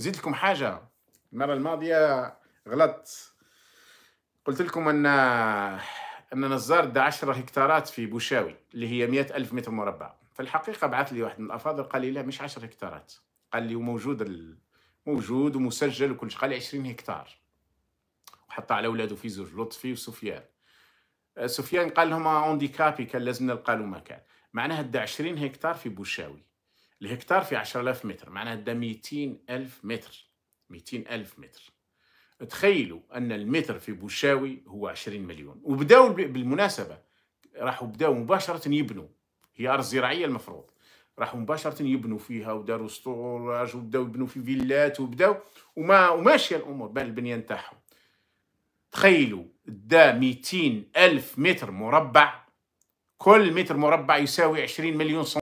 زيد لكم حاجة المرة الماضية غلطت قلت لكم أن أن نزار دا 10 هكتارات في بوشاوي اللي هي مئة ألف متر مربع في الحقيقة بعث لي واحد من الأفاضل قال لي لا مش 10 هكتارات قال لي وموجود ال... موجود ومسجل وكل قال لي 20 هكتار وحط على أولاده في زوج لطفي وسفيان سفيان قال لهم اونديكابي آه، كان لازم نلقى له مكان معناها دا 20 هكتار في بوشاوي الهكتار في 10000 متر معناها ده 200000 متر 200000 متر تخيلوا أن المتر في بوشاوي هو 20 مليون وبداوا بالمناسبة راحوا بداوا مباشرة يبنوا هي أرض زراعية المفروض راحوا مباشرة يبنوا فيها وداروا ستوراج وبداوا يبنوا في فيلات وبداوا وما وماشية الأمور بين البنية نتاعهم تخيلوا دا ميتين ألف متر مربع كل متر مربع يساوي عشرين مليون سم